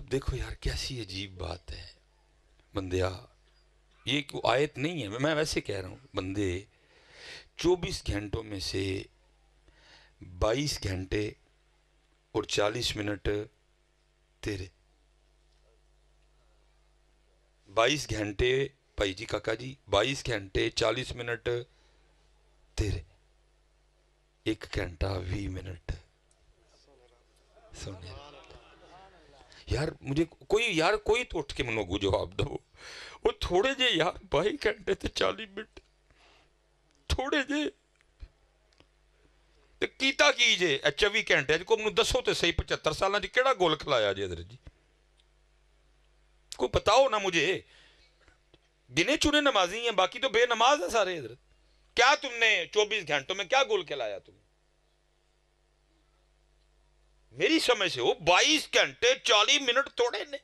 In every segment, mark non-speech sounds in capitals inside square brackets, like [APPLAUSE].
अब देखो यार कैसी अजीब बात है बंदिया ये आयत नहीं है मैं वैसे कह रहा हूँ बंदे 24 घंटों में से 22 घंटे और 40 मिनट तेरे 22 घंटे भाई जी काका जी 22 घंटे 40 मिनट तेरे एक घंटा 20 मिनट सोने यार मुझे कोई यार कोई तो उठ के मनो जवाब दो वो थोड़े जे यार बाई घंटे तो चाली मिनट थोड़े जे किता की जे चौबी घंटे को मैं दसो तो सही पचहत्तर साल कि गोल खिलाया जे अदर जी को बताओ ना मुझे गिने चुने नमाजी हैं बाकी तो बेनमाज है सारे इधर क्या तुमने चौबीस घंटों में क्या गोल खिलाया तुम मेरी समझ से हो 22 घंटे 40 मिनट थोड़े ने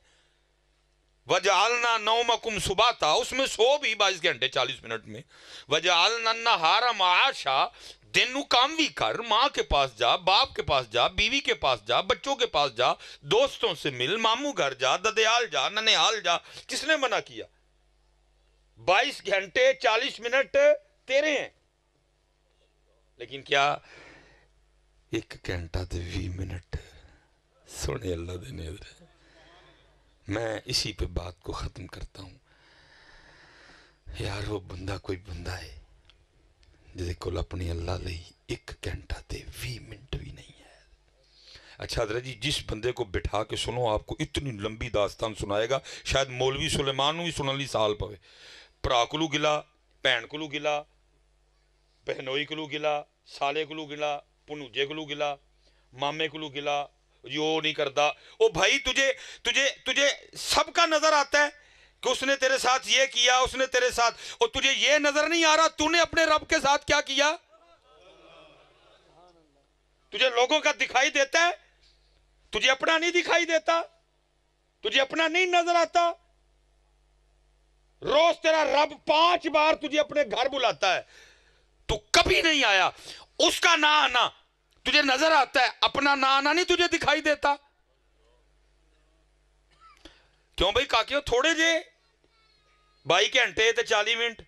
वजालना नौमकुम सुबह था उसमें सो भी 22 घंटे 40 मिनट में वजालना हारा माशा दिन काम भी कर माँ के पास जा बाप के पास जा बीवी के पास जा बच्चों के पास जा दोस्तों से मिल मामू घर जा ददयाल जा ननयाल जा किसने मना किया 22 घंटे 40 मिनट तेरे हैं लेकिन क्या एक घंटा तो भी मिनट सोने अल्लाह देने हजरे मैं इसी पे बात को ख़त्म करता हूँ यार वो बंदा कोई बंदा है ਜਿਹਦੇ ਕੋਲ ਆਪਣੀ ਅੱਲਾ ਲਈ 1 ਘੰਟਾ ਤੇ 20 ਮਿੰਟ ਵੀ ਨਹੀਂ ਹੈ अच्छा हजरत जी जिस बंदे को बिठा के सुनो आपको इतनी लंबी दास्तान सुनाएगा शायद मौलवी सुलेमान भी सुनने ली साल पवे भरा कोलू गिला भैन कोलू गिला बहनोई कोलू गिला साले कोलू गिला भनूजे कोलू गिला मामे कोलू गिला वो नहीं करता वो भाई तुझे तुझे तुझे सबका नजर आता है कि उसने तेरे साथ ये किया उसने तेरे साथ और तुझे ये नजर नहीं आ रहा तूने अपने रब के साथ क्या किया तुझे लोगों का दिखाई देता है तुझे अपना नहीं दिखाई देता तुझे अपना नहीं नजर आता रोज तेरा रब पांच बार तुझे अपने घर बुलाता है तू कभी नहीं आया उसका ना आना तुझे नजर आता है अपना ना आना नहीं तुझे दिखाई देता क्यों भाई काकियो थोड़े जे बाई घंटे तो चाली मिनट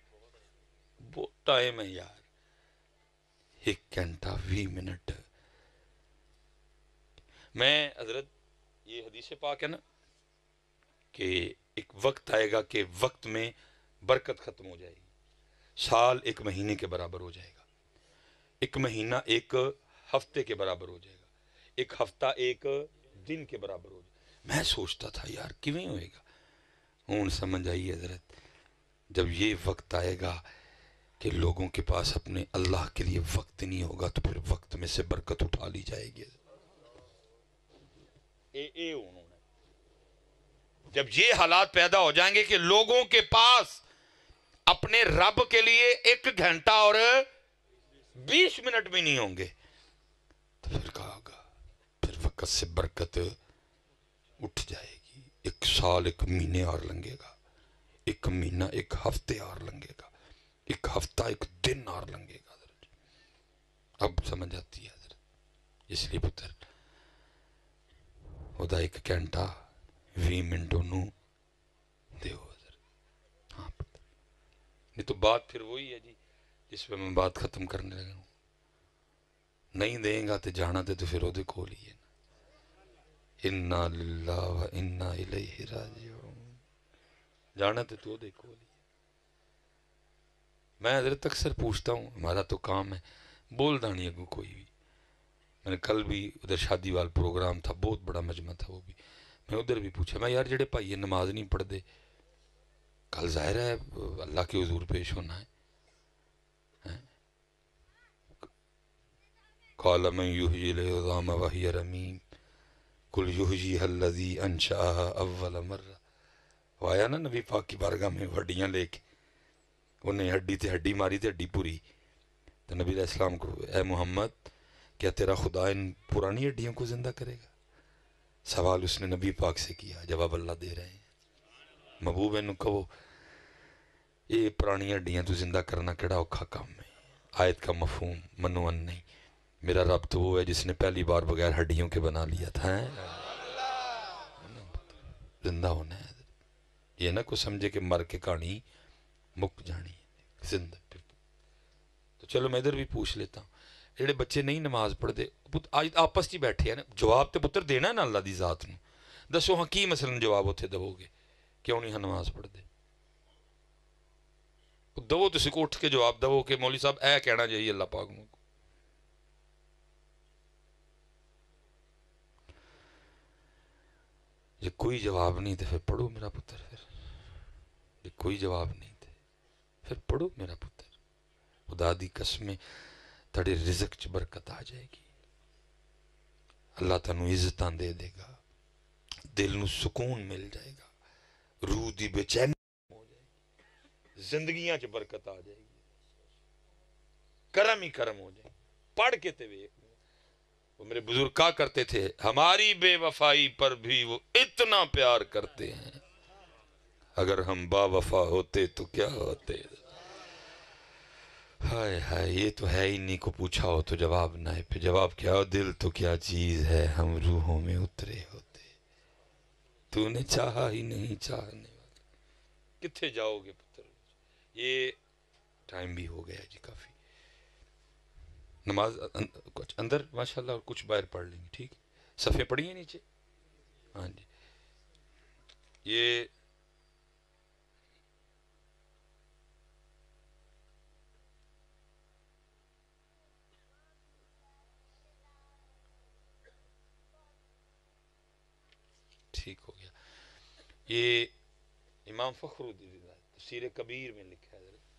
बहुत टाइम है यार एक घंटा भी मिनट मैं हजरत ये हदीस पाक है ना कि एक वक्त आएगा कि वक्त में बरकत ख़त्म हो जाएगी साल एक महीने के बराबर हो जाएगा एक महीना एक हफ्ते के बराबर हो जाएगा एक हफ्ता एक दिन के बराबर हो जाएगा मैं सोचता था यार किवें होएगा हूँ समझ आई हजरत जब ये वक्त आएगा कि लोगों के पास अपने अल्लाह के लिए वक्त नहीं होगा तो फिर वक्त में से बरकत उठा ली जाएगी ए, ए उन्होंने जब ये हालात पैदा हो जाएंगे कि लोगों के पास अपने रब के लिए एक घंटा और बीस मिनट भी नहीं होंगे बरकत से बरकत उठ जाएगी एक साल एक महीने और लगेगा एक महीना एक हफ्ते और लगेगा एक हफ्ता एक दिन और लगेगा अब समझ आती है इसलिए पुत्र ਉਹਦਾ ਇੱਕ ਘੰਟਾ 20 ਮਿੰਟ ਉਹਨੂੰ ਦਿਓ हाँ पुत्र नहीं तो बात फिर वही है जी जिस पर मैं बात खत्म करने लगा हूँ नहीं देगा तो जाना तो फिर वो कोल ही है इन्ना जाना तो तू देखो मैं हजरत अक्सर पूछता हूँ हमारा तो काम है बोलता नहीं अगू कोई भी मैंने कल भी उधर शादी वाल प्रोग्राम था बहुत बड़ा मजमा था वो भी मैं उधर भी पूछा मैं यार जेडे भाई नमाज नहीं पढ़ते कल जाहिर है अल्लाह के हजूर पेश होना है कॉलम यूजाम रमीम कुल यूजी हल्लजी अनशाह अव्वल अमर वो आया ना नबी पाक की बारगाह में हड्डियाँ लेके उन्हें हड्डी थे हड्डी मारी थी हड्डी पूरी तो नबी इस्लाम को ए मोहम्मद क्या तेरा खुदा इन पुरानी हड्डियों को ज़िंदा करेगा सवाल उसने नबी पाक से किया जवाब अल्लाह दे रहे हैं महबूब इन कहो ये पुरानी हड्डियाँ तो जिंदा करना कड़ा औखा काम है आयत का मफहूम मनोअन नहीं मेरा रब तो वो है जिसने पहली बार बगैर हड्डियों के बना लिया था जिंदा होना है ये ना कुछ समझे कि मर के कहानी मुक जानी जिंदा तो चलो मैं इधर भी पूछ लेता हूँ ਜਿਹੜੇ ਬੱਚੇ ਨਹੀਂ ਨਮਾਜ਼ ਪੜ੍ਹਦੇ ਅੱਜ ਆਪਸ 'ਚ ਹੀ ਬੈਠੇ ਆ ਨਾ ਜਵਾਬ ਤੇ ਪੁੱਤਰ ਦੇਣਾ ਨਾ ਅੱਲਾ ਦੀ ਜ਼ਾਤ ਨੂੰ ਦੱਸੋ ਹਾਂ ਕੀ ਮਸਲਨ ਜਵਾਬ ਉੱਥੇ ਦਵੋਗੇ ਕਿਉਂ ਨਹੀਂ ਨਮਾਜ਼ ਪੜ੍ਹਦੇ ਦਵੋ ਤੁਸੀਂ ਉੱਠ ਕੇ ਜਵਾਬ ਦਵੋ ਕਿ ਮੌਲੀ ਸਾਹਿਬ ਇਹ ਕਹਿਣਾ ਚਾਹੀਏ ਅੱਲਾ ਪਾਕ ਨੂੰ जो कोई जवाब नहीं थे फिर पढ़ो मेरा पुत्र फिर ये कोई जवाब नहीं थे फिर पढ़ो मेरा पुत्र खुदा दी कसमें थोड़े रिजक च बरकत आ जाएगी अल्लाह तुम इज्जत दे देगा दिल न सुकून मिल जाएगा रूह की बेचैनी हो जाएगी जिंदगियां बरकत आ जाएगी करम ही करम हो जाएगी पढ़ के ते वेख वो मेरे बुजुर्ग क्या करते थे हमारी बेवफाई पर भी वो इतना प्यार करते हैं अगर हम बावफा होते तो क्या होते हाय हाय ये तो है ही नहीं को पूछा हो तो जवाब ना है फिर जवाब क्या हो दिल तो क्या चीज़ है हम रूहों में उतरे होते तूने चाहा ही नहीं चाहने वाले कितने जाओगे पुत्र ये टाइम भी हो गया जी काफ़ी नमाज अं-, कुछ अंदर माशाल्लाह और कुछ बाहर पढ़ लेंगे ठीक सफ़े पढ़ी हैं नीचे हाँ जी ये ठीक हो गया ये इमाम फखरुद्दीन तफसीर कबीर में लिखा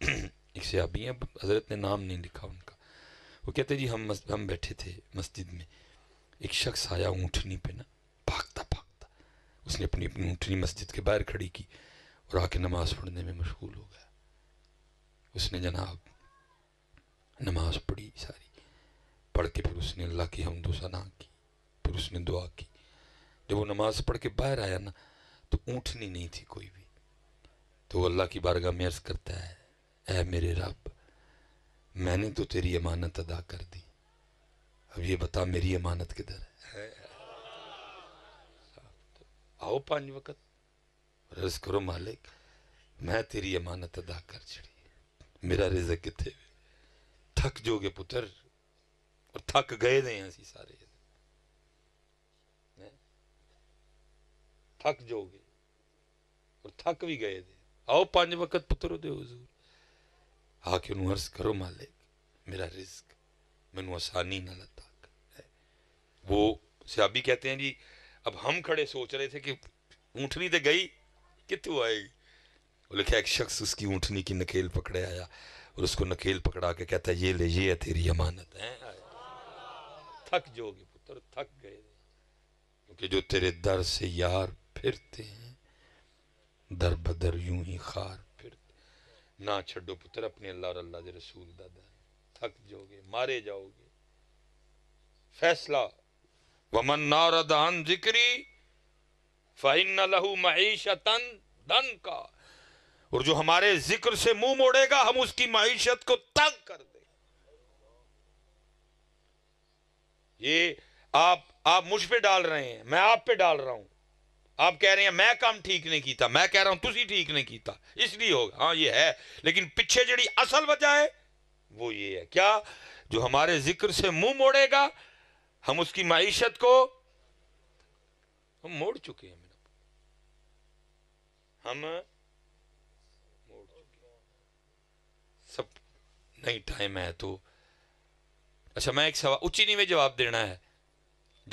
है एक [CLEARS THROAT] से अभी हैं हजरत ने नाम नहीं लिखा उनका वो कहते जी हम हम बैठे थे मस्जिद में एक शख्स आया ऊँटनी पे ना भागता भागता उसने अपनी अपनी ऊँटनी मस्जिद के बाहर खड़ी की और आके नमाज़ पढ़ने में मशगूल हो गया उसने जनाब नमाज पढ़ी सारी पढ़ के फिर उसने अल्लाह की हमदो सना की फिर उसने दुआ की जब वो नमाज पढ़ के बाहर आया ना तो ऊँटनी नहीं थी कोई भी तो अल्लाह की बारगाह में अर्ज़ करता है ऐ मेरे रब मैंने तो तेरी अमानत अदा कर दी अब ये बता मेरी अमानत किधर है आओ पांच वक्त रज करो मालिक मैं तेरी अमानत अदा कर चढ़ी मेरा रिजक कितने थक जोगे पुत्र और थक गए थे असी सारे थक जोगे और थक भी गए थे आओ पांच वक्त पुत्र दे हुजूर आके अर्ज करो मालिक मेरा रिस्क मैं आसानी ना लता है वो सियाबी कहते हैं जी अब हम खड़े सोच रहे थे कि ऊँटनी तो गई कितों आएगी वो लिखा एक शख्स उसकी ऊँटनी की नकेल पकड़े आया और उसको नकेल पकड़ा के कहता है ये ले ये है तेरी अमानत है थक जोगे पुत्र थक गए क्योंकि जो तेरे दर से यार फिरते हैं दर बदर यूं ही खार ना छो पुत्र अपने अल्लाह और अल्लाह के रसूल का थक जाओगे मारे जाओगे फैसला वमन नारदान जिक्री फाइन लहू मईशत दन का और जो हमारे जिक्र से मुंह मोड़ेगा हम उसकी मीशत को तंग कर दे ये आप आप मुझ पे डाल रहे हैं मैं आप पे डाल रहा हूं आप कह रहे हैं मैं काम ठीक नहीं किया मैं कह रहा हूं तुम ठीक नहीं किया इसलिए होगा हाँ ये है लेकिन पीछे जड़ी असल वजह है वो ये है क्या जो हमारे जिक्र से मुंह मोड़ेगा हम उसकी मीशत को हम मोड़ चुके हैं हम मोड़ चुके सब नहीं टाइम है तो अच्छा मैं एक सवाल उच्ची में जवाब देना है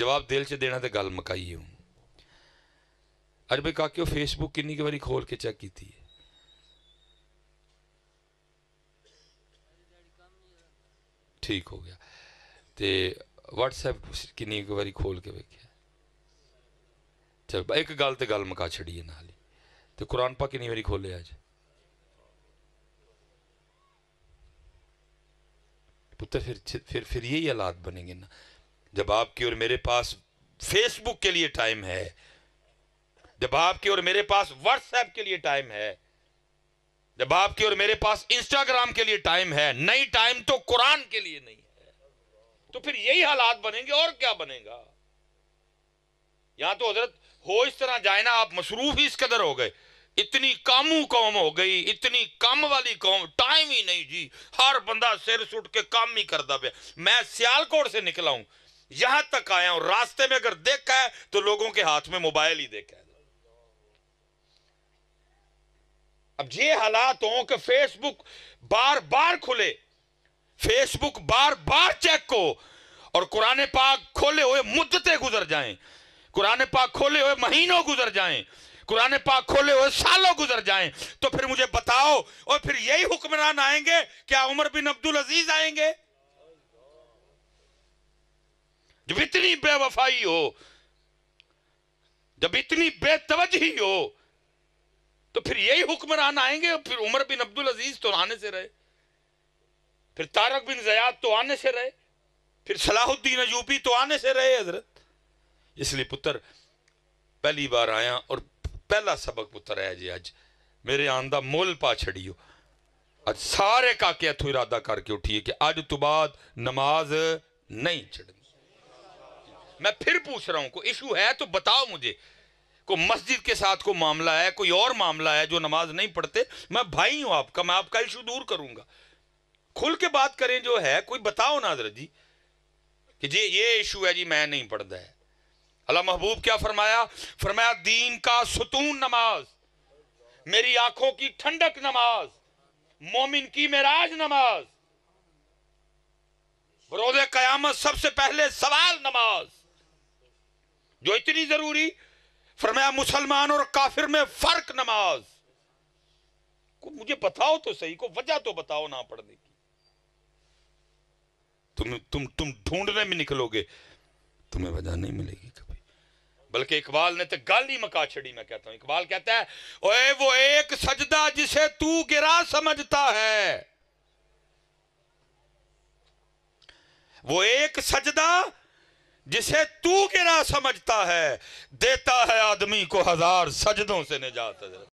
जवाब दिल से देना तो गल मकाई हूं अरे भाई काके फेसबुक कि के बारी खोल के चेक की थी ठीक हो गया ते व्हाट्सएप किन्नी के खोल के वेख्या चल एक गल तो गल मका छड़ी ना हाली तो कुरान पा किन्नी बारी खोले अज पुत्र फिर फिर फिर यही हालात बनेंगे ना जब आपकी और मेरे पास फेसबुक के लिए टाइम है जब आपके और मेरे पास व्हाट्सएप के लिए टाइम है जब आपके और मेरे पास इंस्टाग्राम के लिए टाइम है नहीं टाइम तो कुरान के लिए नहीं है तो फिर यही हालात बनेंगे और क्या बनेगा यहां तो हजरत हो इस तरह जाए ना आप मसरूफ ही इस कदर हो गए इतनी कामू कौम हो गई इतनी काम वाली कौम टाइम ही नहीं जी हर बंदा सिर सुट के काम ही करता पे मैं सियालकोट से निकला हूं यहां तक आया हूं रास्ते में अगर देखा है तो लोगों के हाथ में मोबाइल ही देखा है अब ये हालात हो कि फेसबुक बार बार खुले फेसबुक बार बार चेक को और कुरान पाक खोले हुए मुद्दते गुजर जाएं कुरान पाक खोले हुए महीनों गुजर जाएं कुरान पाक खोले हुए सालों गुजर जाएं तो फिर मुझे बताओ और फिर यही हुक्मरान आएंगे क्या उमर बिन अब्दुल अजीज आएंगे जब इतनी बेवफाई हो जब इतनी बेतवजही हो तो फिर यही हुक्मरान आएंगे फिर उमर बिन अब्दुल अजीज तो आने से रहे फिर तारक बिन जयाद तो आने से रहे फिर सलाहुद्दीन अजूबी तो आने से रहे हजरत इसलिए पुत्र पहली बार आया और पहला सबक पुत्र आया जी आज मेरे आंदा मोल पा छड़ियो आज सारे काके हथों इरादा करके उठिए कि आज तो बाद नमाज नहीं चढ़नी मैं फिर पूछ रहा हूं को इशू है तो बताओ मुझे को मस्जिद के साथ को मामला है कोई और मामला है जो नमाज नहीं पढ़ते मैं भाई हूं आपका मैं आपका इशू दूर करूंगा खुल के बात करें जो है कोई बताओ ना हजरत जी कि जी ये इशू है जी मैं नहीं पढ़ता है अल्लाह महबूब क्या फरमाया फरमाया दीन का सुतून नमाज मेरी आंखों की ठंडक नमाज मोमिन की मेराज नमाज रोजे कयामत सबसे पहले सवाल नमाज जो इतनी जरूरी फरमाया मुसलमान और काफिर में फर्क नमाज को मुझे बताओ तो सही को वजह तो बताओ ना पढ़ने की तुम तुम तुम ढूंढने में निकलोगे तुम्हें वजह नहीं मिलेगी कभी बल्कि इकबाल ने तो गाली मका छड़ी मैं कहता हूं इकबाल कहता है ओए वो एक सजदा जिसे तू गिरा समझता है वो एक सजदा जिसे तू गिरा समझता है देता है आदमी को हजार सजदों से निजात